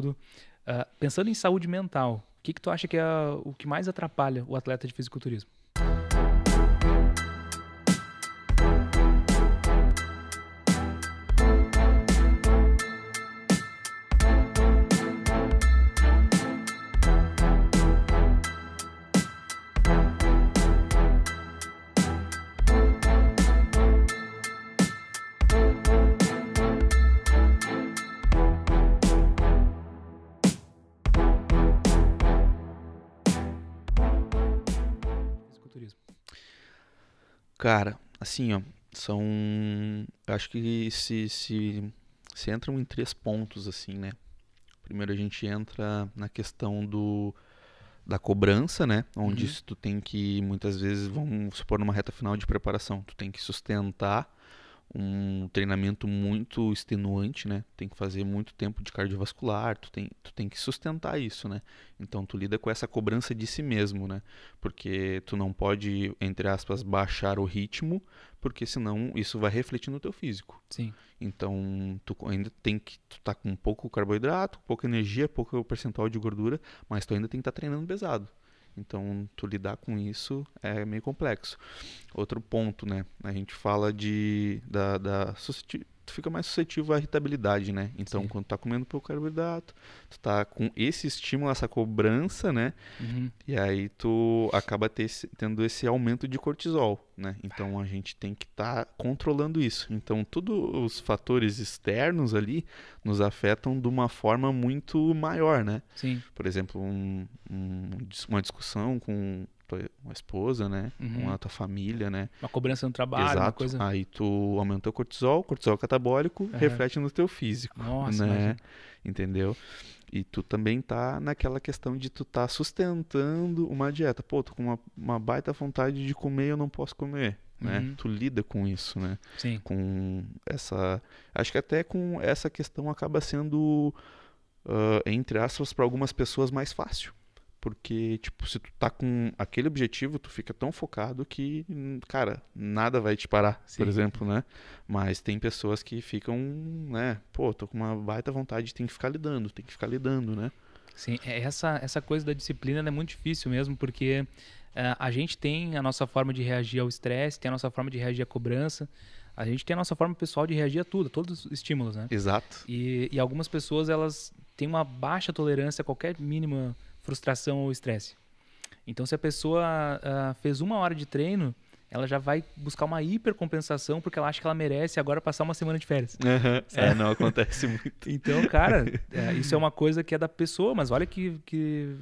tudo. Uh, ah, pensando em saúde mental, o que, que tu acha que é o que mais atrapalha o atleta de fisiculturismo? Cara, assim, ó, são. acho que se, se, se entram em três pontos, assim, né? Primeiro a gente entra na questão do da cobrança, né? Onde uhum. tu tem que, muitas vezes, vamos supor, numa reta final de preparação, tu tem que sustentar um treinamento muito extenuante, né? Tem que fazer muito tempo de cardiovascular, tu tem, tu tem que sustentar isso, né? Então tu lida com essa cobrança de si mesmo, né? Porque tu não pode, entre aspas, baixar o ritmo, porque senão isso vai refletir no teu físico. Sim. Então tu ainda tem que tu tá com pouco carboidrato, pouca energia, pouco percentual de gordura, mas tu ainda tem que estar tá treinando pesado. Então, tu lidar com isso é meio complexo. Outro ponto, né? A gente fala de, da, da tu fica mais suscetível à irritabilidade, né? Então, Sim. quando tu tá comendo pouco carboidrato, tu tá com esse estímulo, essa cobrança, né? Uhum. E aí tu acaba ter, tendo esse aumento de cortisol, né? Então, a gente tem que estar tá controlando isso. Então, todos os fatores externos ali nos afetam de uma forma muito maior, né? Sim. Por exemplo, um, um, uma discussão com tua uma esposa, né? Uhum. Uma tua família, né? Uma cobrança no trabalho, Exato. coisa. Aí tu aumentou o cortisol, cortisol catabólico uhum. reflete no teu físico, Nossa, né? Imagina. Entendeu? E tu também tá naquela questão de tu tá sustentando uma dieta. Pô, tô com uma, uma baita vontade de comer, eu não posso comer. Né? Uhum. Tu lida com isso, né? Sim. Com essa, acho que até com essa questão acaba sendo uh, entre aspas para algumas pessoas mais fácil, porque, tipo, se tu tá com aquele objetivo, tu fica tão focado que, cara, nada vai te parar, Sim. por exemplo, né? Mas tem pessoas que ficam, né? Pô, tô com uma baita vontade, tem que ficar lidando, tem que ficar lidando, né? Sim, é, essa, essa coisa da disciplina é muito difícil mesmo, porque uh, a gente tem a nossa forma de reagir ao estresse, tem a nossa forma de reagir à cobrança, a gente tem a nossa forma pessoal de reagir a tudo, a todos os estímulos, né? Exato. E, e algumas pessoas, elas têm uma baixa tolerância a qualquer mínima frustração ou estresse. Então, se a pessoa uh, fez uma hora de treino, ela já vai buscar uma hipercompensação porque ela acha que ela merece agora passar uma semana de férias. Uhum. É, não acontece muito. então, cara, é, isso é uma coisa que é da pessoa, mas olha que, que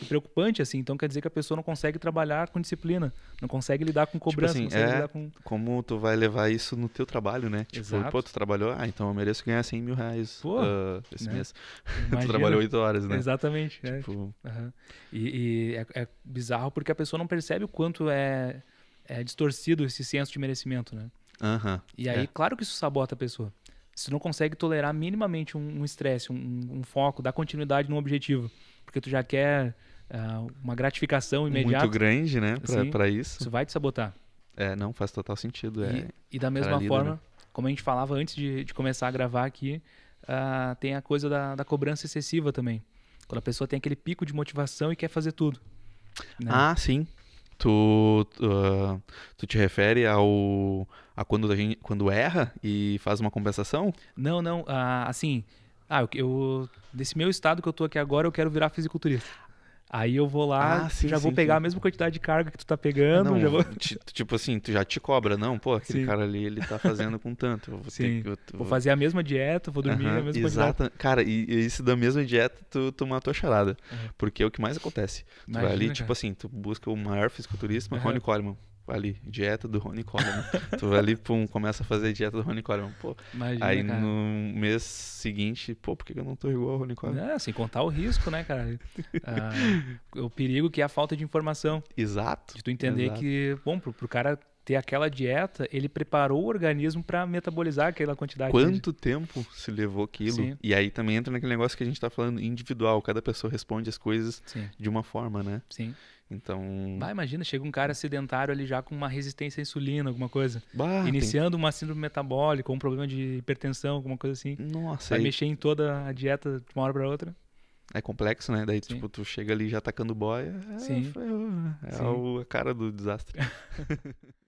e preocupante, assim. Então quer dizer que a pessoa não consegue trabalhar com disciplina, não consegue lidar com tipo cobrança, tipo assim, não consegue é lidar com. Como tu vai levar isso no teu trabalho, né? Tipo, Exato. pô, tu trabalhou, ah, então eu mereço ganhar 100 mil reais pô, uh, esse né? mês. tu trabalhou 8 horas, né? Exatamente. É. Tipo... É. Uhum. E, e é, é bizarro porque a pessoa não percebe o quanto é, é distorcido esse senso de merecimento, né? Uhum, e aí, é. claro que isso sabota a pessoa. Se não consegue tolerar minimamente um estresse, um, um, um, foco, dar continuidade num objetivo porque tu já quer uh, uma gratificação imediata. Muito grande, né, para isso. Isso vai te sabotar. É, não, faz total sentido. É, e, e da mesma lida, né? forma, né? como a gente falava antes de, de começar a gravar aqui, uh, tem a coisa da, da cobrança excessiva também. Quando a pessoa tem aquele pico de motivação e quer fazer tudo. Né? Ah, sim. Tu, tu, uh, tu te refere ao a quando a gente quando erra e faz uma compensação? Não, não. Uh, assim, ah, eu, eu, desse meu estado que eu tô aqui agora, eu quero virar fisiculturista. Aí eu vou lá, ah, sim, já sim, vou pegar sim. a mesma quantidade de carga que tu tá pegando. Não, vou... tipo assim, tu já te cobra, não? Pô, aquele cara ali, ele tá fazendo com tanto. Eu vou, sim. eu, vou fazer a mesma dieta, vou dormir uh -huh, a mesma exata. quantidade. Cara, e, e isso da mesma dieta, tu, tu matou a charada. Uh -huh. Porque é o que mais acontece. Imagina, tu vai ali, tipo cara. tipo assim, tu busca o maior fisiculturista, mas uh -huh. Ronnie Coleman ali, dieta do Ronnie Coleman. tu vai ali, pum, começa a fazer a dieta do Ronnie Coleman. Pô, Imagina, aí cara. no mês seguinte, pô, por que eu não tô igual ao Ronnie Coleman? É, sem contar o risco, né, cara? ah, o perigo que é a falta de informação. Exato. De tu entender exato. que, bom, pro, pro cara ter aquela dieta, ele preparou o organismo para metabolizar aquela quantidade. Quanto de... tempo se levou aquilo? Sim. E aí também entra naquele negócio que a gente está falando individual, cada pessoa responde as coisas Sim. de uma forma, né? Sim. Então. Bah, imagina, chega um cara sedentário ali já com uma resistência à insulina, alguma coisa. Bah, iniciando tem... uma síndrome metabólica, um problema de hipertensão, alguma coisa assim. Nossa. Vai aí... mexer em toda a dieta de uma hora para outra. É complexo, né? Daí, Sim. tipo, tu chega ali já tacando boia. É, Sim. Foi, é, é Sim. É a cara do desastre.